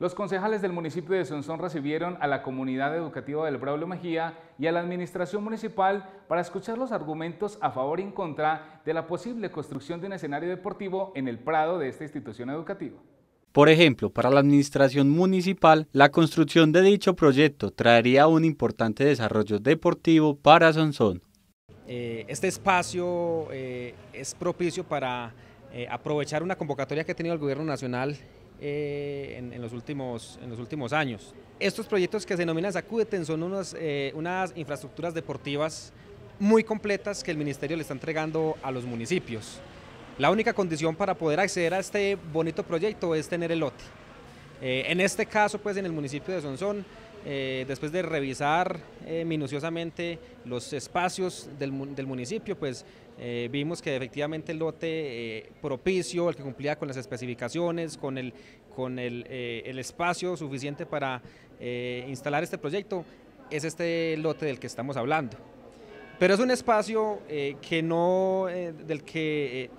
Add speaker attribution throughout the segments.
Speaker 1: Los concejales del municipio de Sonsón recibieron a la comunidad educativa del Braulio Mejía y a la administración municipal para escuchar los argumentos a favor y en contra de la posible construcción de un escenario deportivo en el prado de esta institución educativa.
Speaker 2: Por ejemplo, para la administración municipal, la construcción de dicho proyecto traería un importante desarrollo deportivo para Sonsón.
Speaker 3: Eh, este espacio eh, es propicio para eh, aprovechar una convocatoria que ha tenido el gobierno nacional eh, en, los últimos, en los últimos años. Estos proyectos que se denominan Sacúdeten son eh, unas, infraestructuras deportivas muy completas que el Ministerio le está entregando a los municipios. La única condición para poder acceder a este bonito proyecto es tener el lote. Eh, en este caso, pues en el municipio de Sonsón, eh, después de revisar eh, minuciosamente los espacios del, municipio, pues eh, vimos que efectivamente el lote propicio, el que cumplía con las especificaciones, con el, con el, espacio suficiente para instalar este proyecto, es este lote del que estamos hablando. Pero es un espacio que no, del que,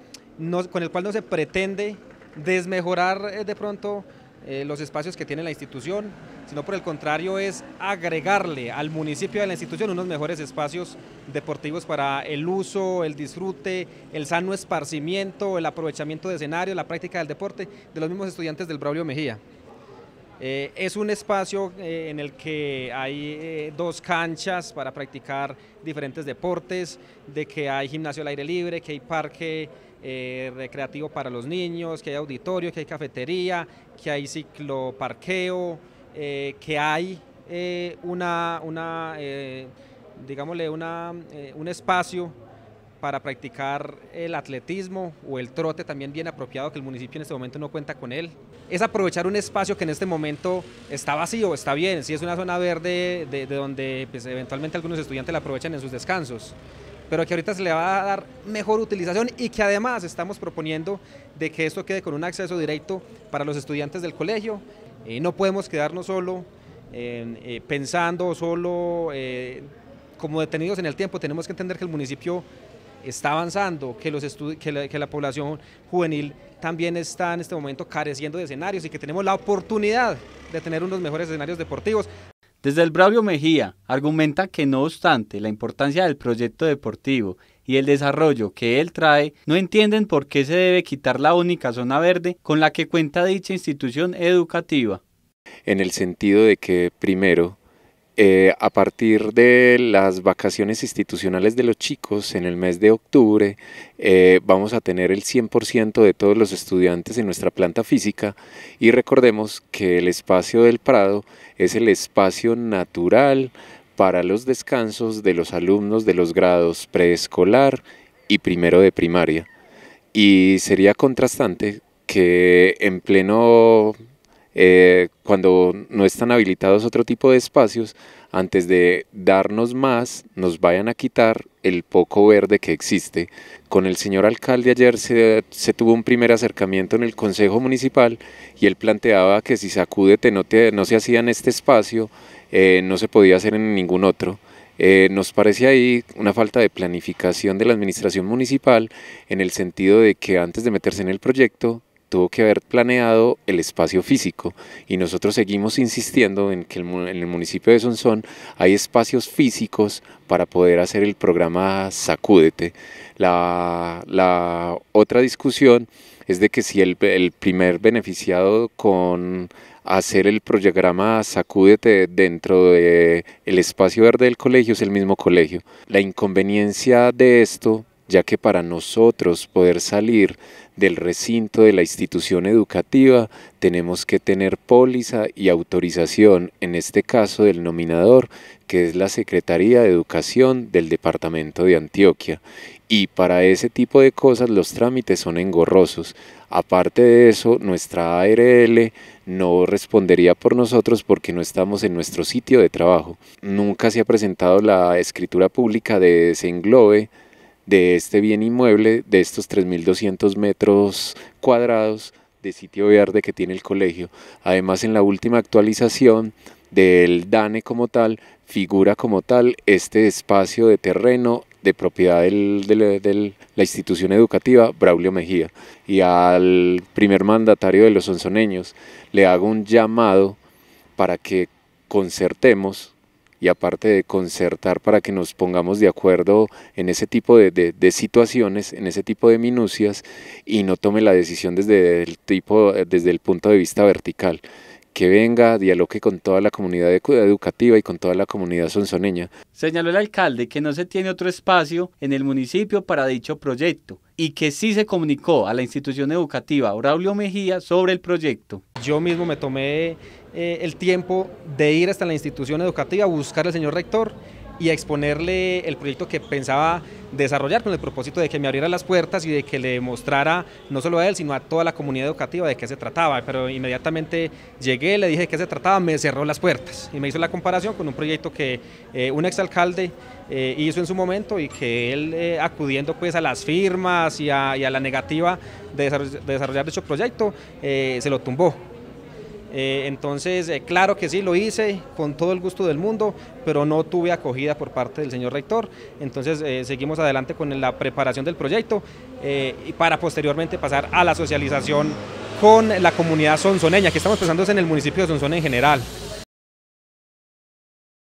Speaker 3: con el cual no se pretende desmejorar de pronto los espacios que tiene la institución sino por el contrario es agregarle al municipio de la institución unos mejores espacios deportivos para el uso, el disfrute, el sano esparcimiento, el aprovechamiento de escenario, la práctica del deporte de los mismos estudiantes del Braulio Mejía. Eh, es un espacio eh, en el que hay eh, dos canchas para practicar diferentes deportes, de que hay gimnasio al aire libre, que hay parque recreativo para los niños, que hay auditorio, que hay cafetería, que hay cicloparqueo, eh, que hay eh, una, una eh, digámosle, un espacio para practicar el atletismo o el trote también bien apropiado que el municipio en este momento no cuenta con él. Es aprovechar un espacio que en este momento está vacío, está bien, si es una zona verde de, donde pues, eventualmente algunos estudiantes la aprovechan en sus descansos, pero que ahorita se le va a dar mejor utilización y que además estamos proponiendo de que esto quede con un acceso directo para los estudiantes del colegio eh, no podemos quedarnos solo eh, eh, pensando solo como detenidos en el tiempo. Tenemos que entender que el municipio está avanzando, que, los que la población juvenil también está en este momento careciendo de escenarios y que tenemos la oportunidad
Speaker 2: de tener unos mejores escenarios deportivos. Desde el Bravio Mejía argumenta que no obstante la importancia del proyecto deportivo y el desarrollo que él trae, no entienden por qué se debe quitar la única zona verde con la que cuenta dicha institución educativa.
Speaker 1: En el sentido de que, primero, eh, a partir de las vacaciones institucionales de los chicos en el mes de octubre, eh, vamos a tener el 100% de todos los estudiantes en nuestra planta física y recordemos que el espacio del Prado es el espacio natural para los descansos de los alumnos de los grados preescolar y primero de primaria. Y sería contrastante que en pleno eh, cuando no están habilitados otro tipo de espacios, antes de darnos más, nos vayan a quitar el poco verde que existe. Con el señor alcalde ayer se, tuvo un primer acercamiento en el Consejo Municipal y él planteaba que si sacúdete no, no se hacía en este espacio, eh, no se podía hacer en ningún otro. Eh, nos parece ahí una falta de planificación de la administración municipal en el sentido de que antes de meterse en el proyecto tuvo que haber planeado el espacio físico y nosotros seguimos insistiendo en que en el municipio de Sonsón hay espacios físicos para poder hacer el programa Sacúdete. La, otra discusión es de que si el, primer beneficiado con hacer el programa Sacúdete dentro del espacio verde del colegio es el mismo colegio. La inconveniencia de esto ya que para nosotros poder salir del recinto de la institución educativa tenemos que tener póliza y autorización, en este caso del nominador, que es la Secretaría de Educación del Departamento de Antioquia. Y para ese tipo de cosas los trámites son engorrosos. Aparte de eso, nuestra ARL no respondería por nosotros porque no estamos en nuestro sitio de trabajo. Nunca se ha presentado la escritura pública de ese englobe de este bien inmueble, de estos 3.200 metros cuadrados de sitio verde que tiene el colegio. Además, en la última actualización del DANE como tal, figura como tal este espacio de terreno de propiedad de la institución educativa Braulio Mejía. Y al primer mandatario de los onzoneños le hago un llamado para que concertemos y aparte de concertar para que nos pongamos de acuerdo en ese tipo de, situaciones, en ese tipo de minucias y no tome la decisión desde el, tipo, desde el punto de vista vertical que venga, dialogue con toda la comunidad educativa y con toda la comunidad sonsoneña.
Speaker 2: Señaló el alcalde que no se tiene otro espacio en el municipio para dicho proyecto y que sí se comunicó a la institución educativa Aurelio Mejía sobre el proyecto. Yo mismo me tomé
Speaker 3: eh, el tiempo de ir hasta la institución educativa, buscar al señor rector y exponerle el proyecto que pensaba desarrollar con el propósito de que me abriera las puertas y de que le mostrara no solo a él, sino a toda la comunidad educativa de qué se trataba. Pero inmediatamente llegué, le dije de qué se trataba, me cerró las puertas y me hizo la comparación con un proyecto que eh, un exalcalde eh, hizo en su momento y que él acudiendo pues a las firmas y a, la negativa de desarrollar, de desarrollar dicho proyecto, se lo tumbó eh, entonces, eh, claro que sí, lo hice con todo el gusto del mundo, pero no tuve acogida por parte del señor rector. Entonces, eh, seguimos adelante con la preparación del proyecto y para posteriormente pasar a la socialización con la comunidad sonzoneña, que estamos pensando en el municipio de sonzone en general.